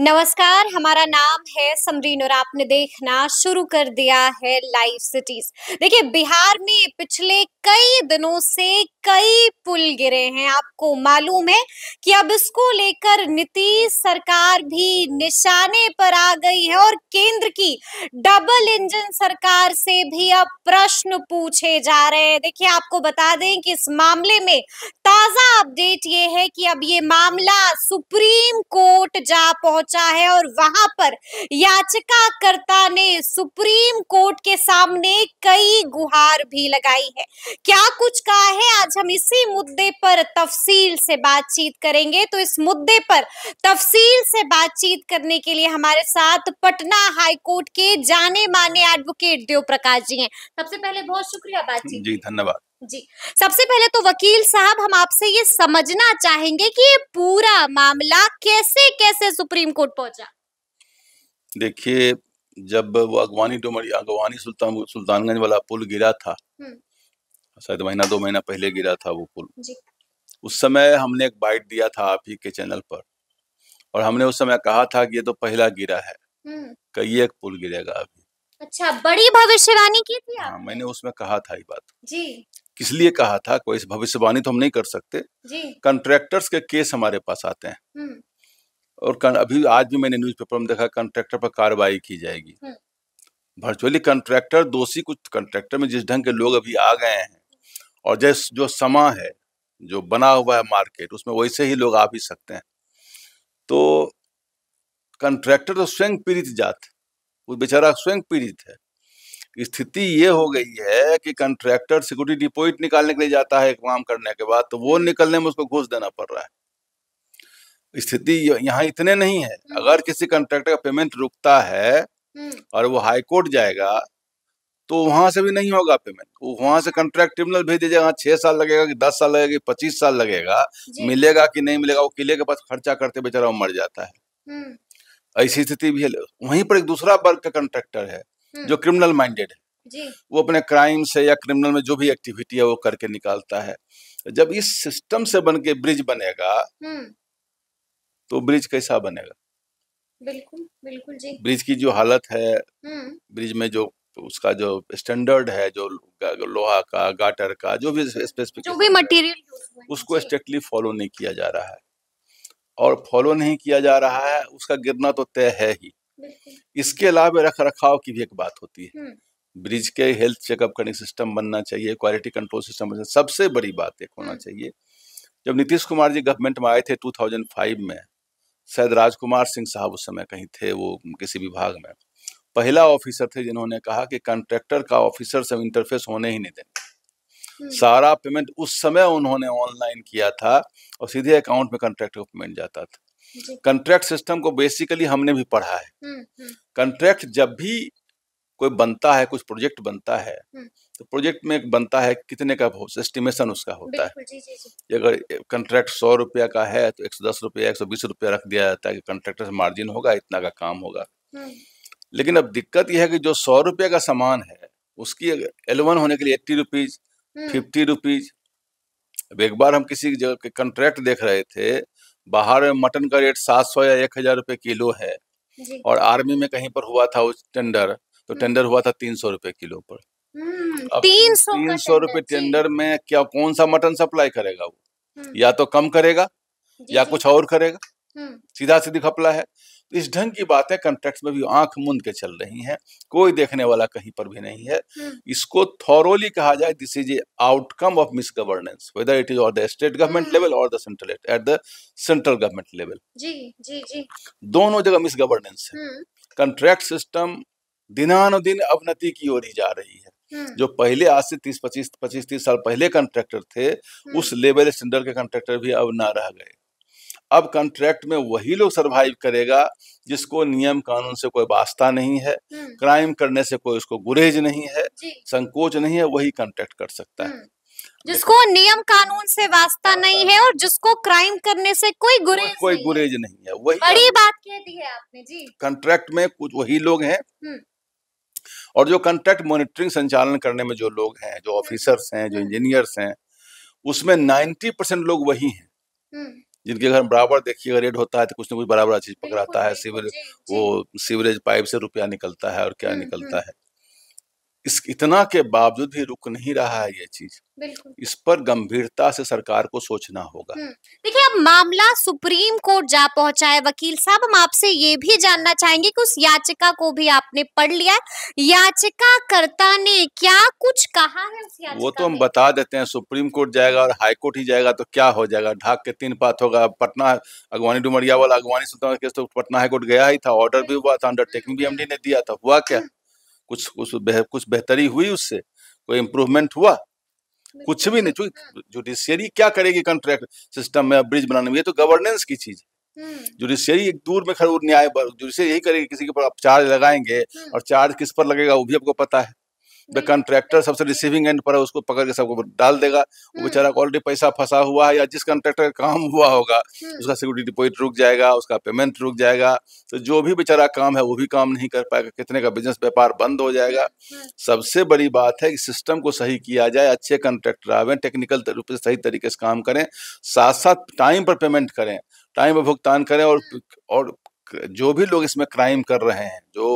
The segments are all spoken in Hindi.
नमस्कार हमारा नाम है समरीन और आपने देखना शुरू कर दिया है लाइव सिटीज देखिए बिहार में पिछले कई दिनों से कई पुल गिरे हैं आपको मालूम है कि अब इसको लेकर नीतीश सरकार भी निशाने पर आ गई है और केंद्र की डबल इंजन सरकार से भी अब प्रश्न पूछे जा रहे हैं देखिए आपको बता दें कि इस मामले में ताजा अपडेट ये है कि अब ये मामला सुप्रीम कोर्ट जा पहुंचा है और वहां पर याचिकाकर्ता ने सुप्रीम कोर्ट के सामने कई गुहार भी लगाई है क्या कुछ कहा है आज हम इसी मुद्दे पर तफसील से बातचीत करेंगे तो इस मुद्दे पर तफसील से बातचीत करने के लिए हमारे साथ पटना हाई कोर्ट के जाने माने एडवोकेट देव प्रकाश जी हैं सबसे पहले बहुत शुक्रिया बातचीत जी धन्यवाद जी सबसे पहले तो वकील साहब हम आपसे ये समझना चाहेंगे कि ये पूरा मामला कैसे कैसे सुप्रीम कोर्ट पहुंचा देखिए जब वो अगवानी टोमरी अगवानी सुल्तान सुल्तानगंज वाला पुल गिरा था हम्म। शायद महीना दो महीना पहले गिरा था वो पुल उस समय हमने एक बाइट दिया था आप ही के चैनल पर और हमने उस समय कहा था कि ये तो पहला गिरा है हम्म। कई एक पुल गिरेगा अभी अच्छा बड़ी भविष्यवाणी की थी हाँ, आ, मैंने उसमें कहा था ये बात जी किस लिए कहा था कोई भविष्यवाणी तो हम नहीं कर सकते कंट्रेक्टर्स के केस हमारे पास आते हैं हम्म। और अभी आज भी मैंने न्यूज़पेपर में देखा कंट्रेक्टर पर कार्रवाई की जाएगी हम्म। वर्चुअली कंट्रेक्टर दोषी कुछ कंट्रेक्टर में जिस ढंग के लोग अभी आ गए हैं और जैस जो समा है जो बना हुआ है मार्केट उसमें वैसे ही लोग आ भी सकते हैं तो कंट्रैक्टर तो स्वयं पीड़ित जात वो बेचारा स्वयं पीड़ित है स्थिति ये हो गई है कि कंट्रैक्टर सिक्योरिटी डिपोजिट निकालने के लिए जाता है काम करने के बाद तो वो निकलने में उसको घूस देना पड़ रहा है स्थिति यहाँ इतने नहीं है हम्म। अगर किसी कंट्रैक्टर का पेमेंट रुकता है हम्म। और वो हाईकोर्ट जाएगा तो वहां से भी नहीं होगा पेमेंट वो वहां से कंट्रैक्ट ट्रिब्यूनल भेज दीजिएगा हाँ, छह साल लगेगा कि दस साल लगेगा पच्चीस साल लगेगा मिलेगा कि नहीं मिलेगा वो किले के पास खर्चा करते बेचारा मर जाता है हम्म। ऐसी स्थिति भी है वहीं पर एक दूसरा वर्ग का कंट्रेक्टर है हम्म। जो क्रिमिनल माइंडेड है जी। वो अपने क्राइम से या क्रिमिनल में जो भी एक्टिविटी है वो करके निकालता है जब इस सिस्टम से बन के ब्रिज बनेगा हम्म। तो ब्रिज कैसा बनेगा बिल्कुल बिल्कुल जी ब्रिज की जो हालत है ब्रिज में जो तो उसका जो स्टैंडर्ड है जो लोहा का गाटर का जो भी स्पेसिफिक जो भी मटेरियल उसको स्ट्रिक्टली फॉलो नहीं किया जा रहा है और फॉलो नहीं किया जा रहा है उसका गिरना तो तय है ही इसके अलावा रख रखाव की भी एक बात होती है हम्म। ब्रिज के हेल्थ चेकअप करने सिस्टम बनना चाहिए क्वालिटी कंट्रोल सिस्टम बनना सबसे बड़ी बात एक होना हम्म। चाहिए जब नीतीश कुमार जी गवर्नमेंट में आए थे 2005 में शायद राजकुमार सिंह साहब उस समय कहीं थे वो किसी विभाग में पहला ऑफिसर थे जिन्होंने कहा कि कॉन्ट्रैक्टर का ऑफिसर से इंटरफेस होने ही नहीं देंगे हम्म। सारा पेमेंट उस समय उन्होंने ऑनलाइन किया था और सीधे अकाउंट में कॉन्ट्रैक्ट को पेमेंट जाता था कॉन्ट्रैक्ट सिस्टम को बेसिकली हमने भी पढ़ा है कॉन्ट्रैक्ट हम्म, हम्म। जब भी कोई बनता है कुछ प्रोजेक्ट बनता है तो प्रोजेक्ट में बनता है कितने का हो एस्टिमेशन उसका होता है अगर कंट्रैक्ट सौ रुपया का है तो एक सौ दस रुपया एक सौ बीस रुपया रख दिया जाता है कि कंट्रैक्टर से मार्जिन होगा इतना का काम होगा लेकिन अब दिक्कत यह है कि जो सौ रुपये का सामान है उसकी एलेवन होने के लिए एट्टी रुपीज फिफ्टी रुपीज अब एक बार हम किसी जगह के कंट्रैक्ट देख रहे थे बाहर में मटन का रेट सात सौ या एक हजार रुपये किलो है जी। और आर्मी में कहीं पर हुआ था उस टेंडर तो टेंडर हम्म। हुआ था तीन सौ रुपये किलो पर हम्म, अब तीन सौ तीन सौ रुपये टेंडर में क्या कौन सा मटन सप्लाई करेगा वो हम्म। या तो कम करेगा या कुछ और करेगा सीधा सीधी खपला है इस ढंग की बातें कंट्रैक्ट में भी आंख मूंद के चल रही हैं कोई देखने वाला कहीं पर भी नहीं है हम्म। इसको थॉरोली कहा जाए this is a outcome of misgovernance whether it is और द स्टेट गवर्नमेंट लेवल और the central at the central government level जी जी जी दोनों जगह मिस गवर्नेंस है कंट्रैक्ट सिस्टम हम्म। दिनानुदिन अवनति की ओर ही जा रही है हम्म। जो पहले आज से तीस पच्चीस पच्चीस तीस साल पहले कंट्रैक्टर थे उस लेवल स्टैंडर्ड के कंट्रैक्टर भी अब ना रह गए अब कंट्रैक्ट में वही लोग सरवाइव करेगा जिसको नियम कानून से कोई वास्ता नहीं है क्राइम हम्म। करने से कोई उसको गुरेज नहीं है संकोच नहीं है वही कंट्रैक्ट कर सकता है हम्म। जिसको नियम कानून से वास्ता नहीं है और जिसको क्राइम करने से कोई गुरेज कोई नहीं गुरेज नहीं है वही बड़ी बात कह दी है आपने जी कंट्रैक्ट में कुछ वही लोग हैं हम्म। और जो कंट्रैक्ट मॉनिटरिंग संचालन करने में जो लोग हैं जो ऑफिसर्स हैं जो इंजीनियर्स हैं उसमें 90 परसेंट लोग वही हैं जिनके घर बराबर देखिए अगर रेड होता है तो कुछ ना कुछ बराबर चीज पकड़ाता है सीवरेज वो सीवरेज पाइप से रुपया निकलता है और क्या निकलता है इस इतना के बावजूद भी रुक नहीं रहा है ये चीज इस पर गंभीरता से सरकार को सोचना होगा देखिए अब मामला सुप्रीम कोर्ट जा पहुंचा है वकील साहब हम आपसे ये भी जानना चाहेंगे कि उस याचिका को भी आपने पढ़ लिया याचिकाकर्ता याचिका कर्ता ने क्या कुछ कहा है उस याचिका वो तो हम बता देते हैं सुप्रीम कोर्ट जाएगा और हाई कोर्ट ही जाएगा तो क्या हो जाएगा ढाक के तीन पात होगा पटना अगवानी डुमरिया वाला अगवानी सुल्तान केस तो पटना हाईकोर्ट गया ही था ऑर्डर भी हुआ था अंडरटेकिंग भी एमडी ने दिया था हुआ क्या कुछ कुछ बेह, कुछ बेहतरी हुई उससे कोई इम्प्रूवमेंट हुआ कुछ भी नहीं चूंकि जुडिशियरी तो क्या करेगी कॉन्ट्रैक्ट सिस्टम में ब्रिज बनाने में ये तो गवर्नेंस की चीज है जुडिशियरी हम्म। एक दूर में खड़ा न्याय जुडिशियरी यही करेगी किसी के ऊपर चार्ज लगाएंगे हम्म। और चार्ज किस पर लगेगा वो भी आपको पता है द कॉन्ट्रैक्टर सबसे रिसीविंग एंड पर है उसको पकड़ के सबको डाल देगा वो हम्म। बेचारा ऑलरेडी पैसा फंसा हुआ है या जिस कॉन्ट्रैक्टर का काम हुआ होगा हम्म। उसका सिक्योरिटी डिपोजिट रुक जाएगा उसका पेमेंट रुक जाएगा तो जो भी बेचारा काम है वो भी काम नहीं कर पाएगा कितने का बिजनेस व्यापार बंद हो जाएगा हम्म। सबसे बड़ी बात है कि सिस्टम को सही किया जाए अच्छे कॉन्ट्रैक्टर आवे टेक्निकल रूप से सही तरीके से काम करें साथ साथ टाइम पर पेमेंट करें टाइम पर भुगतान करें और और जो भी लोग इसमें क्राइम कर रहे हैं जो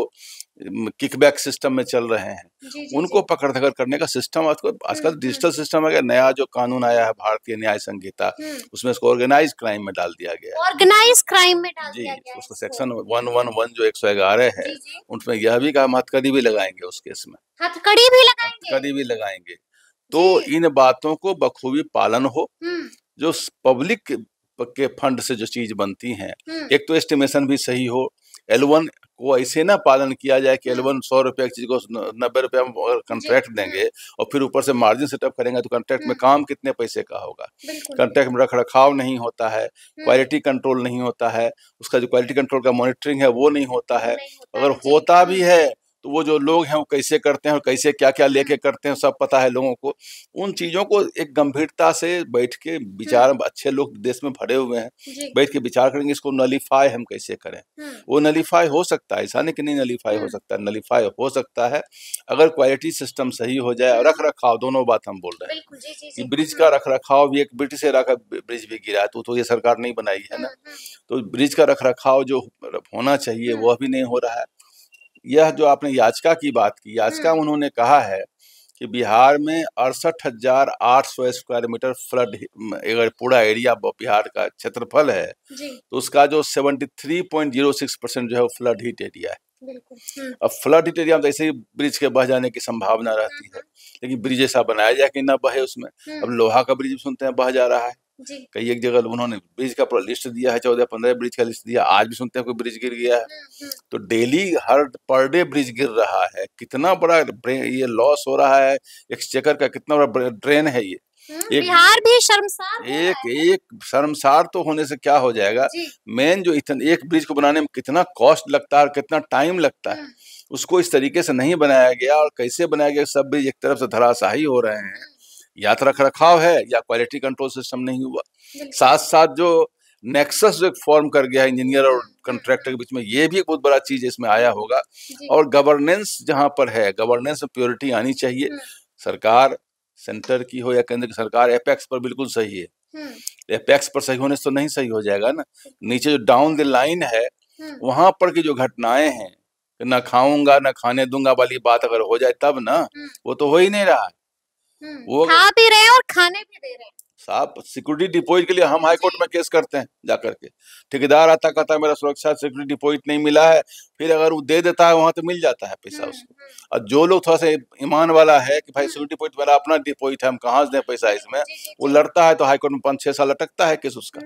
किकबैक सिस्टम में चल रहे हैं जी, जी, उनको पकड़ धकड़ करने का सिस्टम आजकल आजकल डिजिटल सिस्टम है नया जो कानून आया है भारतीय न्याय संहिता उसमें इसको ऑर्गेनाइज क्राइम में डाल दिया गया ऑर्गेनाइज क्राइम में डाल जी दिया गया उसका सेक्शन वन वन वन जो एक सौ ग्यारह है उसमें यह भी कहा हथकड़ी भी लगाएंगे उस केस में हथकड़ी भी लगाएंगे हथकड़ी भी लगाएंगे तो इन बातों को बखूबी पालन हो जो पब्लिक के फंड से जो चीज बनती है एक तो एस्टिमेशन भी सही हो एल वन को ऐसे ना पालन किया जाए कि एलेवन सौ रुपये की चीज़ को नब्बे रुपये हम कंट्रैक्ट देंगे हाँ। और फिर ऊपर से मार्जिन सेटअप करेंगे तो कंट्रैक्ट में हम्म। काम कितने पैसे का होगा कंट्रैक्ट में रख रखाव नहीं होता है क्वालिटी हम्म। कंट्रोल नहीं होता है उसका जो क्वालिटी कंट्रोल का मॉनिटरिंग है वो नहीं होता है अगर होता भी हाँ। है तो वो जो लोग हैं वो कैसे करते हैं और कैसे क्या क्या लेके करते हैं सब पता है लोगों को उन चीज़ों को एक गंभीरता से बैठ के विचार हम्म। अच्छे लोग देश में भरे हुए हैं बैठ के विचार करेंगे इसको नलीफाई हम कैसे करें हम्म। वो नलीफाई हो सकता है ऐसा नहीं कि नहीं नलीफाई हो हम्म। सकता है नलीफाई हो सकता है अगर क्वालिटी सिस्टम सही हो जाए रख रखाव दोनों बात हम बोल रहे हैं कि ब्रिज का रख रखाव भी एक ब्रिटिश एरा का ब्रिज भी गिरा है तो, तो ये सरकार नहीं बनाई है ना तो ब्रिज का रख रखाव जो होना चाहिए वह भी नहीं हो रहा है यह जो आपने याचिका की बात की याचिका हम्म। उन्होंने कहा है कि बिहार में अड़सठ हजार आठ सौ स्क्वायर मीटर फ्लड अगर पूरा एरिया बिहार का क्षेत्रफल है तो उसका जो seventy three point zero six percent जो है वो फ्लड हिट एरिया है हम्म। अब फ्लड हिट एरिया में तो ऐसे ही ब्रिज के बह जाने की संभावना रहती है हम्म, लेकिन ब्रिज ऐसा बनाया जाए कि ना बहे उसमें अब लोहा का ब्रिज सुनते हैं बह जा रहा है कई एक जगह उन्होंने ब्रिज का पूरा लिस्ट दिया है चौदह पंद्रह ब्रिज का लिस्ट दिया आज भी सुनते हैं कोई ब्रिज गिर गया है हम्म, हम्म। तो डेली हर पर डे ब्रिज गिर रहा है कितना बड़ा ये लॉस हो रहा है एक्सचेकर का कितना बड़ा ड्रेन है ये हम्म, एक, बिहार भी शर्मसार एक एक शर्मसार तो होने से क्या हो जाएगा मेन जो इतने एक ब्रिज को बनाने में कितना कॉस्ट लगता है कितना टाइम लगता है उसको इस तरीके से नहीं बनाया गया और कैसे बनाया गया सब ब्रिज एक तरफ से धराशाही हो रहे हैं या तो रख रखाव है या क्वालिटी कंट्रोल सिस्टम नहीं हुआ साथ साथ जो नेक्सस जो फॉर्म कर गया है इंजीनियर और कंट्रैक्टर हाँ। के बीच में ये भी एक बहुत बड़ा चीज इसमें आया होगा और गवर्नेंस जहाँ पर है गवर्नेंस में प्योरिटी आनी चाहिए हाँ। सरकार सेंटर की हो या केंद्र की सरकार एपेक्स पर बिल्कुल सही है एपेक्स हाँ। पर सही होने से तो नहीं सही हो जाएगा ना नीचे जो डाउन द लाइन है वहां पर की जो घटनाएं हैं ना खाऊंगा ना खाने दूंगा वाली बात अगर हो जाए तब ना वो तो हो ही नहीं रहा हम्म, वो खा भी रहे हैं और खाने भी दे रहे हैं साहब सिक्योरिटी डिपोजिट के लिए हम हाई कोर्ट में केस करते हैं जाकर करके ठेकेदार आता कहता है मेरा सुरक्षा सिक्योरिटी डिपोजिट नहीं मिला है फिर अगर वो दे देता है वहां तो मिल जाता है पैसा हम्म, उसको और हम्म। जो लोग थोड़ा सा ईमान वाला है कि भाई सिक्योरिटी डिपोजिट मेरा अपना डिपोजिट है हम कहाँ से दें पैसा इसमें वो लड़ता है तो हाईकोर्ट में पाँच छह साल लटकता है केस उसका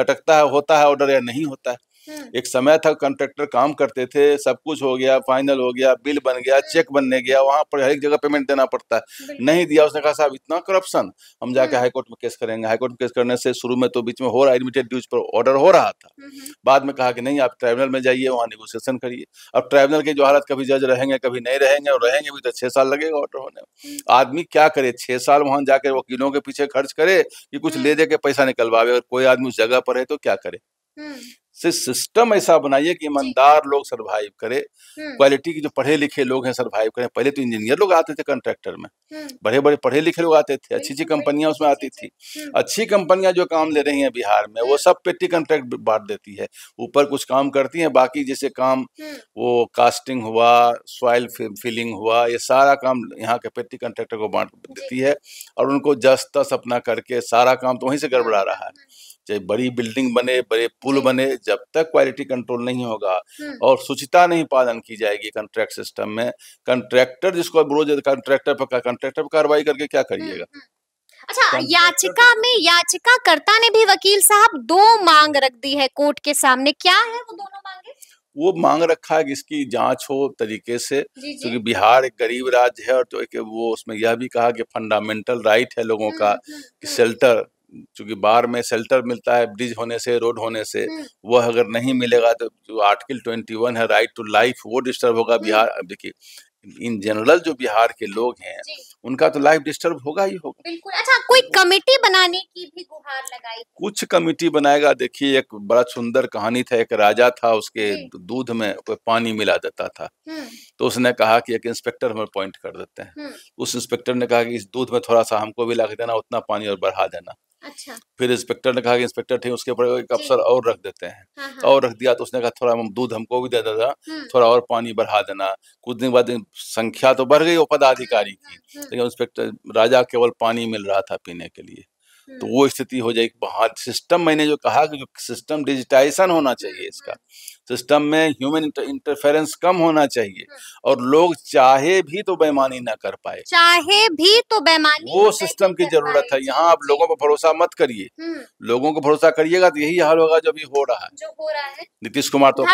लटकता है होता है ऑर्डर या नहीं होता है हम्म। एक समय था कॉन्ट्रेक्टर काम करते थे सब कुछ हो गया फाइनल हो गया बिल बन गया चेक बनने गया वहां पर हर एक जगह पेमेंट देना पड़ता है नहीं दिया उसने कहा साहब इतना करप्शन हम जाके हम्म। हाईकोर्ट में केस करेंगे हाईकोर्ट में केस करने से शुरू में तो बीच में हो रहा एडमिटेड ड्यूज पर ऑर्डर हो रहा था हम्म, बाद में कहा कि नहीं आप ट्राइब्यूनल में जाइए वहाँ निगोसिएशन करिए अब ट्राइब्यूनल की जो हालत कभी जज रहेंगे कभी नहीं रहेंगे और रहेंगे भी तो छह साल लगेगा ऑर्डर होने में आदमी क्या करे छह साल वहां जाकर वकीलों के पीछे खर्च करे कि कुछ ले दे के पैसा निकलवावे और कोई आदमी उस जगह पर है तो क्या करे से सिस्टम ऐसा बनाइए कि ईमानदार लोग सरवाइव करें क्वालिटी के जो पढ़े लिखे लोग हैं सरवाइव करें पहले तो इंजीनियर लोग आते थे कॉन्ट्रैक्टर में बड़े बड़े पढ़े लिखे लोग आते थे अच्छी अच्छी कंपनियां उसमें आती थी अच्छी कंपनियां जो काम ले रही हैं बिहार में वो सब पेटी कॉन्ट्रैक्ट बांट देती है ऊपर कुछ काम करती हैं बाकी जैसे काम वो कास्टिंग हुआ सॉइल फिलिंग हुआ ये सारा काम यहाँ के पेटी कॉन्ट्रैक्टर को बांट देती है और उनको जस तस अपना करके सारा काम तो वहीं से गड़बड़ा रहा है चाहे बड़ी बिल्डिंग बने बड़े पुल बने जब तक क्वालिटी कंट्रोल नहीं होगा और सुचिता नहीं पालन की जाएगी कंट्रैक्ट सिस्टम में कंट्रैक्टर जिसको बोलोज कंट्रैक्टर पर कंट्रैक्टर पर कार्रवाई करके क्या करिएगा अच्छा याचिका में याचिकाकर्ता ने भी वकील साहब दो मांग रख दी है कोर्ट के सामने क्या है वो दोनों मांगे वो मांग रखा है कि इसकी जांच हो तरीके से क्योंकि बिहार एक गरीब राज्य है और तो एक वो उसमें यह भी कहा कि फंडामेंटल राइट है लोगों का कि शेल्टर चूंकि बार में शेल्टर मिलता है ब्रिज होने से रोड होने से हम्म। वह अगर नहीं मिलेगा तो जो आर्टिकल ट्वेंटी वन है राइट टू लाइफ वो डिस्टर्ब होगा हम्म। बिहार देखिए इन जनरल जो बिहार के लोग हैं उनका तो लाइफ डिस्टर्ब होगा ही होगा बिल्कुल अच्छा कोई कमेटी तो बनाने की भी गुहार लगाई कुछ कमेटी बनाएगा देखिए एक बड़ा सुंदर कहानी था एक राजा था उसके दूध में कोई पानी मिला देता था हम्म। तो उसने कहा कि एक इंस्पेक्टर हमें अपॉइंट कर देते हैं उस इंस्पेक्टर ने कहा कि इस दूध में थोड़ा सा हमको भी ला देना उतना पानी और बढ़ा देना अच्छा फिर इंस्पेक्टर ने कहा कि इंस्पेक्टर थे उसके ऊपर एक अफसर और रख देते हैं हाँ हा। और रख दिया तो उसने कहा थोड़ा दूध हमको भी दे देना थोड़ा और पानी बढ़ा देना कुछ दिन बाद संख्या तो बढ़ गई वो पदाधिकारी की लेकिन इंस्पेक्टर राजा केवल पानी मिल रहा था पीने के लिए तो वो स्थिति हो जाएगी वहाँ सिस्टम मैंने जो कहा कि जो सिस्टम डिजिटाइजेशन होना चाहिए इसका सिस्टम में ह्यूमन इंटरफेरेंस कम होना चाहिए हम्म। और लोग चाहे भी तो बेमानी ना कर पाए चाहे भी तो बेमानी वो सिस्टम की जरूरत है यहाँ आप लोगों पर भरोसा मत करिए हम्म। लोगों को भरोसा करिएगा तो यही हाल होगा जो अभी हो रहा है जो हो रहा है नीतीश कुमार तो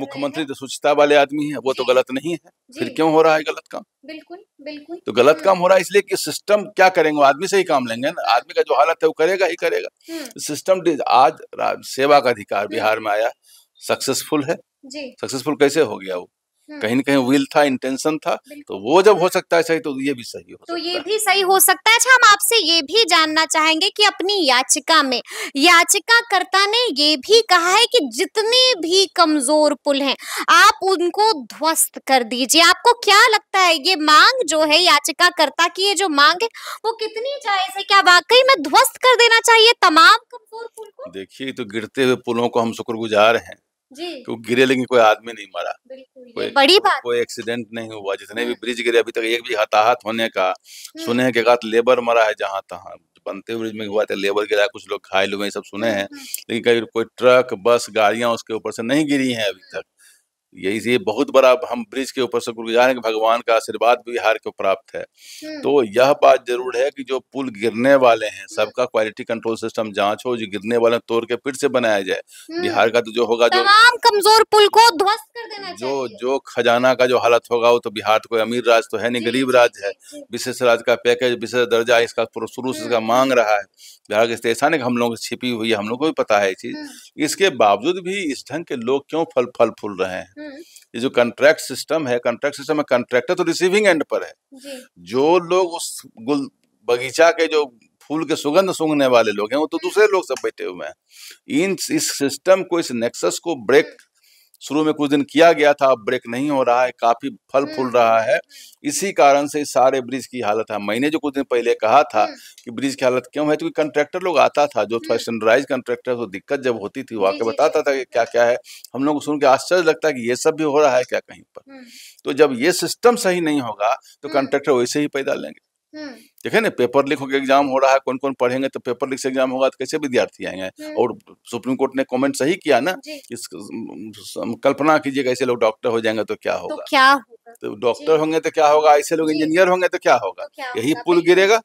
मुख्यमंत्री तो स्वच्छता वाले आदमी है वो तो गलत नहीं है फिर क्यों हो रहा है गलत काम बिल्कुल बिल्कुल तो गलत हम्म। काम हो रहा है इसलिए कि सिस्टम क्या करेंगे आदमी से ही काम लेंगे ना आदमी का जो हालत है वो करेगा ही करेगा सिस्टम आज सेवा का अधिकार बिहार में आया सक्सेसफुल है सक्सेसफुल कैसे हो गया वो कहीं ना कहीं विल था इंटेंशन था तो वो जब हो सकता है सही तो ये भी सही हो तो सकता ये भी सही हो सकता है अच्छा हम आपसे ये भी जानना चाहेंगे कि अपनी याचिका में याचिकाकर्ता ने ये भी कहा है कि जितने भी कमजोर पुल हैं आप उनको ध्वस्त कर दीजिए आपको क्या लगता है ये मांग जो है याचिकाकर्ता की ये जो मांग है वो कितनी जायज है क्या वाकई में ध्वस्त कर देना चाहिए तमाम कमजोर पुल को देखिए तो गिरते हुए पुलों को हम शुक्रगुजार हैं जी तो गिरे लेकिन कोई आदमी नहीं मरा कोई तो बड़ी बात कोई एक्सीडेंट नहीं हुआ जितने भी हम्म। ब्रिज गिरे अभी तक एक भी हताहत होने का सुने हम्म। के कि लेबर मरा है जहाँ तहाँ बनते ब्रिज में हुआ था लेबर गिरा कुछ लोग घायल हुए सब सुने हम्म, हैं लेकिन कभी कोई ट्रक बस गाड़ियां उसके ऊपर से नहीं गिरी हैं अभी तक यही ये बहुत बड़ा हम ब्रिज के ऊपर से गुजर हैं कि भगवान का आशीर्वाद भी बिहार को प्राप्त है हम्म। तो यह बात जरूर है कि जो पुल गिरने वाले हैं हम्म। सबका क्वालिटी कंट्रोल सिस्टम जांच हो जो गिरने वाले तोड़ के फिर से बनाया जाए हम्म। बिहार का तो जो होगा जो कमजोर पुल को ध्वस्त कर देना जो जो खजाना का जो हालत होगा वो तो बिहार तो कोई अमीर राज तो है नहीं गरीब राज है विशेष राज का पैकेज विशेष दर्जा इसका शुरू से इसका मांग रहा है बिहार के हम लोग छिपी हुई है हम लोग को भी पता है चीज इसके बावजूद भी इस ढंग के लोग क्यों फल फल फूल रहे हैं ये जो कॉन्ट्रैक्ट सिस्टम है कॉन्ट्रैक्ट सिस्टम में कॉन्ट्रैक्टर तो रिसीविंग एंड पर है जो लोग उस गुल बगीचा के जो फूल के सुगंध सूंघने वाले लोग हैं वो तो दूसरे लोग सब बैठे हुए हैं इन इस सिस्टम को इस नेक्सस को ब्रेक शुरू में कुछ दिन किया गया था अब ब्रेक नहीं हो रहा है काफी फल फूल हम्म, रहा है हम्म, हम्म। इसी कारण से सारे ब्रिज की हालत है मैंने जो कुछ दिन पहले कहा था कि ब्रिज की हालत क्यों है क्योंकि कंट्रेक्टर लोग आता था जो फैशनराइज कंट्रेक्टर तो दिक्कत जब होती थी वो आके बताता था कि क्या क्या है हम लोग सुन के आश्चर्य लगता है कि ये सब भी हो रहा है क्या कहीं पर तो जब ये सिस्टम सही नहीं होगा तो कंट्रेक्टर वैसे ही पैदा लेंगे देखे ना पेपर लीक होकर एग्जाम हो रहा है कौन कौन पढ़ेंगे तो पेपर लिख से एग्जाम होगा तो कैसे विद्यार्थी आएंगे हम्म। और सुप्रीम कोर्ट ने कमेंट सही किया ना इस कल्पना कीजिए ऐसे लोग डॉक्टर हो जाएंगे तो क्या तो होगा तो क्या होगा तो डॉक्टर होंगे तो क्या होगा ऐसे लोग इंजीनियर होंगे तो क्या होगा तो यही पुल गिरेगा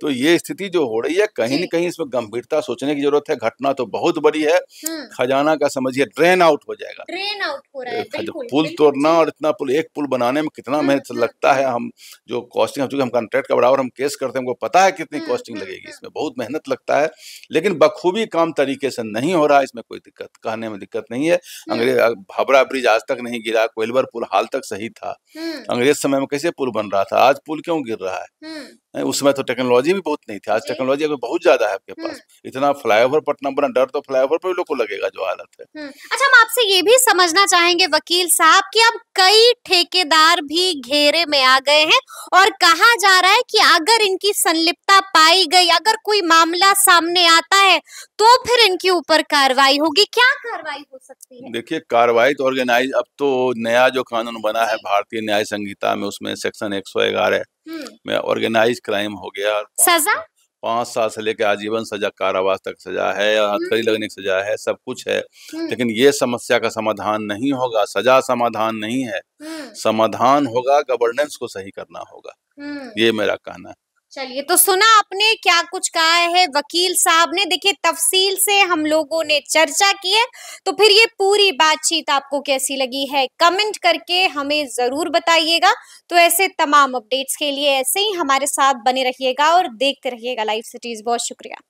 तो ये स्थिति जो हो रही है कहीं न कहीं इसमें गंभीरता सोचने की जरूरत है घटना तो बहुत बड़ी है हम्म। खजाना का समझिए ड्रेन आउट हो जाएगा ड्रेन आउट हो रहा है पुल तोड़ना और इतना पुल एक पुल बनाने में कितना हम्म, मेहनत लगता है हम जो कॉस्टिंग हम चूंकि हम कॉन्ट्रैक्ट का बढ़ावा और हम केस करते हैं उनको पता है कितनी कॉस्टिंग हम्म, हम्म, लगेगी हम्म। इसमें बहुत मेहनत लगता है लेकिन बखूबी काम तरीके से नहीं हो रहा इसमें कोई दिक्कत कहने में दिक्कत नहीं है अंग्रेज भाबरा ब्रिज आज तक नहीं गिरा कोयलवर पुल हाल तक सही था अंग्रेज समय में कैसे पुल बन रहा था आज पुल क्यों गिर रहा है उस समय तो टेक्नोलॉजी भी बहुत नहीं थी आज टेक्नोलॉजी अगर बहुत ज्यादा है आपके पास इतना फ्लाईओवर पटना बना डर तो फ्लाईओवर पर भी लोग को लगेगा जो हालत है अच्छा हम आपसे ये भी समझना चाहेंगे वकील साहब कि अब कई ठेकेदार भी घेरे में आ गए हैं और कहा जा रहा है कि अगर इनकी संलिप्तता पाई गई अगर कोई मामला सामने आता है तो फिर इनके ऊपर कार्रवाई होगी क्या कार्रवाई हो सकती है देखिए कार्रवाई तो ऑर्गेनाइज अब तो नया जो कानून बना है भारतीय न्याय संहिता में उसमें सेक्शन एक सौ ग्यारह में हम्म। ऑर्गेनाइज क्राइम हो गया सजा पांच साल से लेकर आजीवन सजा कारावास तक सजा है हथकड़ी हम्म। लगने की सजा है सब कुछ है हम्म। लेकिन ये समस्या का समाधान नहीं होगा सजा समाधान नहीं है समाधान होगा गवर्नेंस को सही करना होगा ये मेरा कहना है चलिए तो सुना आपने क्या कुछ कहा है वकील साहब ने देखिए तफसील से हम लोगों ने चर्चा की है तो फिर ये पूरी बातचीत आपको कैसी लगी है कमेंट करके हमें जरूर बताइएगा तो ऐसे तमाम अपडेट्स के लिए ऐसे ही हमारे साथ बने रहिएगा और देखते रहिएगा लाइव सिटीज बहुत शुक्रिया